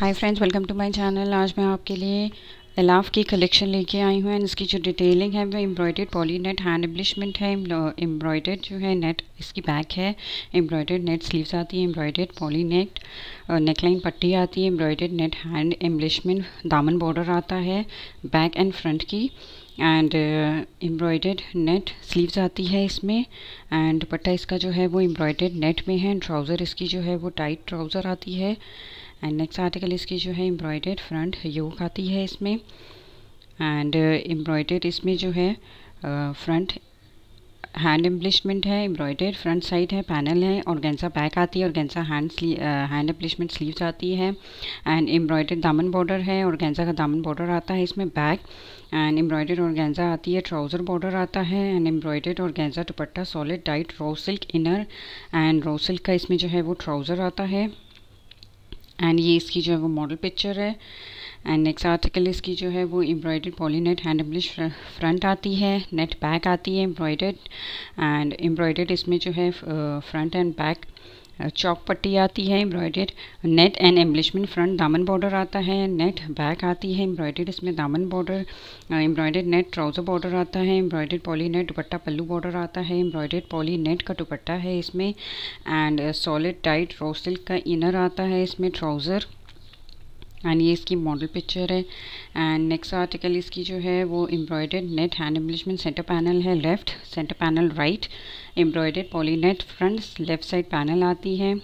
hi friends welcome to my channel आज मैं आपके लिए अलाफ की कलेक्शन लेके आई हूँ एंड इसकी जो डिटेलिंग है वो embroidered poly net hand embellishment है एम्ब्रॉयडेड जो है नेट इसकी बैक है एम्ब्रॉयडेड नेट स्लीव्स आती है एम्ब्रॉयडेड पॉली नेट नेकलाइन पट्टी आती है एम्ब्रॉयडेड नेट हैंड एम्बलिशमेंट दामन बॉर्डर आता है बैक एंड फ्रंट की एंड एम्ब्रॉयडेड नेट स्लीव्स आती है इसमें एंड पट्टा इसका जो है वो एम्ब्रॉयडेड नेट में है ट्राउज़र इसकी जो है वो टाइट ट्राउज़र आती है एंड नेक्स्ट आर्टिकल इसकी जो है एम्ब्रॉयडेड फ्रंट योग आती है इसमें एंड एम्ब्रॉयडेड uh, इसमें जो है फ्रंट हैंड एम्प्लिशमेंट है एम्ब्रॉयडेड फ्रंट साइड है पैनल है और गेंसा बैक आती है organza hand hand embellishment sleeves आती है एंड एम्ब्रॉयडेड दामन बॉर्डर है और गेंसा का दामन बॉर्डर आता है इसमें बैक एंड एम्ब्रॉयडेड और गेंजा आती है ट्राउज़र बॉर्डर आता है and embroidered organza dupatta solid dyed raw silk inner and raw silk का इसमें जो है वो ट्राउज़र आता है एंड ये इसकी जो है वो मॉडल पिक्चर है एंड नेक्स्ट आर्टिकल इसकी जो है वो embroidered poly net hand embellish front आती है नेट बैक आती है एम्ब्रॉयडर्ड एंड एम्ब्रॉयडर्ड इसमें जो है फ्रंट एंड बैक चौक पट्टी आती है embroidered net and embellishment front दामन बॉर्डर आता है नेट बैक आती है एम्ब्रॉयडेड इसमें दामन border embroidered net trouser border आता है embroidered poly net dupatta pallu border आता है एम्ब्रॉयडेड पॉली नेट का दुपट्टा है इसमें and solid dyed raw silk का इनर आता है इसमें ट्राउज़र एंड ये इसकी मॉडल पिक्चर है एंड नेक्स्ट आर्टिकल इसकी जो है वो embroidered net hand embellishment centre panel है left center panel right embroidered poly net front left side panel आती है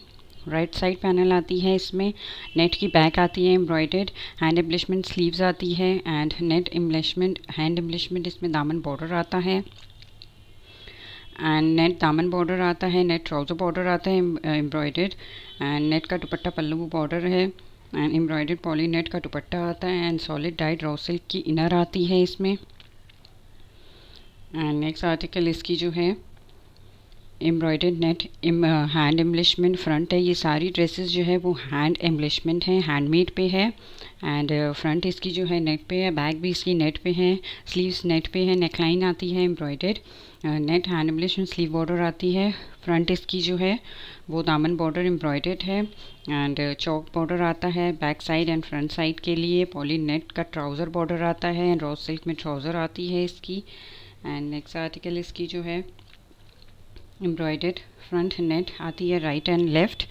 राइट साइड पैनल आती है इसमें नेट की बैक आती है एम्ब्रॉयडर्ड हैंड एम्बलिशमेंट स्लीव्स आती है and net embellishment hand embellishment इसमें दामन बॉर्डर आता है एंड नेट दामन बॉर्डर आता है नेट ट्राउज़र बॉर्डर आता है एम्ब्रॉयडर्ड एंड नेट का दुपट्टा पल्लू बॉर्डर है एंड एम्ब्रॉयडर्ड पॉलीनेट का दुपट्टा आता है एंड सॉलिड डाइड रॉसिल की इनर आती है इसमें एंड नेक्स्ट आर्टिकल इसकी जो है embroidered net hand embellishment front है ये सारी ड्रेसेस जो है वो हैंड एम्बलिशमेंट है हैंडमेड पे है एंड फ्रंट uh, इसकी जो है नेट पे है बैक भी इसकी नेट पे है स्लीव्स नेट पे है नेक लाइन आती है embroidered net hand embellishment sleeve border आती है फ्रंट इसकी जो है वो दामन बॉर्डर एम्ब्रॉयडर्ड है एंड चौक बॉर्डर आता है back side and front side के लिए पॉली नेट का ट्राउज़र बॉर्डर आता है एंड रॉ सिल्क में ट्राउज़र आती है इसकी एंड नेक्स्ट आर्टिकल इसकी जो है एम्ब्रॉयडेड फ्रंट नेट आती है right and left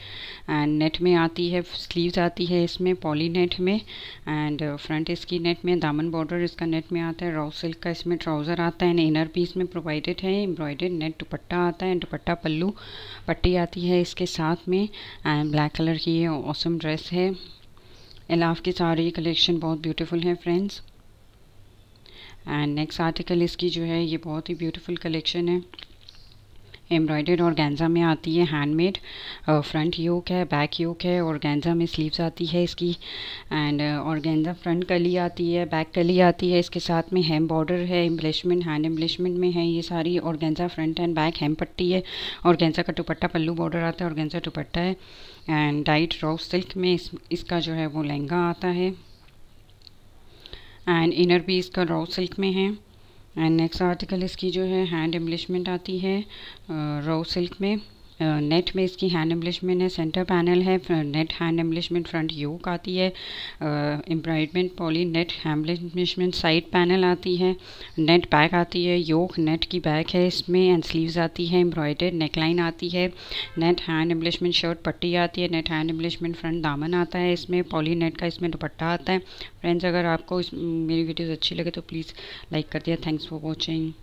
and net में आती है स्लीव्स आती है इसमें पॉली नेट में एंड फ्रंट uh, इसकी नेट में दामन बॉर्डर इसका नेट में आता है रॉ सिल्क का इसमें ट्राउज़र आता है एंड इनर पीस में प्रोवाइडेड है एम्ब्रॉयडेड नेट दुपट्टा आता है दुपट्टा पल्लू पट्टी आती है इसके साथ में एंड ब्लैक कलर की ये ऑसम ड्रेस है एलाफ की सारी कलेक्शन बहुत ब्यूटीफुल है फ्रेंड्स एंड नेक्स्ट आर्टिकल इसकी जो है ये बहुत ही ब्यूटीफुल कलेक्शन है एम्ब्रॉयडेड और गेंजा में आती है हैंडमेड फ्रंट योक है बैक योक है और गेंजा में स्लीव्स आती है इसकी एंड और गेंजा फ्रंट कली आती है बैक कली आती है इसके साथ में हेम बॉर्डर है एम्बलिशमेंट हैंड एम्बलिशमेंट में है ये सारी organza front and back hem पट्टी है और गेंजा का दुपट्टा पल्लू बॉर्डर आता है और गेंजा दुपट्टा है एंड डाइट रॉ सिल्क में इस, इसका जो है वो लहंगा आता है एंड इनर भी इसका रॉ सिल्क में है एंड नेक्स्ट आर्टिकल इसकी जो है हैंड एम्बलिशमेंट आती है रो सिल्क में नेट में इसकी हैंड एम्बलिशमेंट है सेंटर पैनल है net hand embellishment front yoke आती है embroidered poly net embellishment side panel आती है नेट बैक आती है योक नेट की बैक है इसमें एंड स्लीव्स आती है एम्ब्रॉयडेड नेकलाइन आती है नेट हैंड एम्बलिशमेंट शर्ट पट्टी आती है नेट हैंड एम्बलिशमेंट फ्रंट दामन आता है इसमें पॉली नेट का इसमें दुपट्टा आता है फ्रेंड्स अगर आपको इस मेरी वीडियोज़ अच्छी लगे तो प्लीज़ लाइक कर दिया थैंक्स फॉर वॉचिंग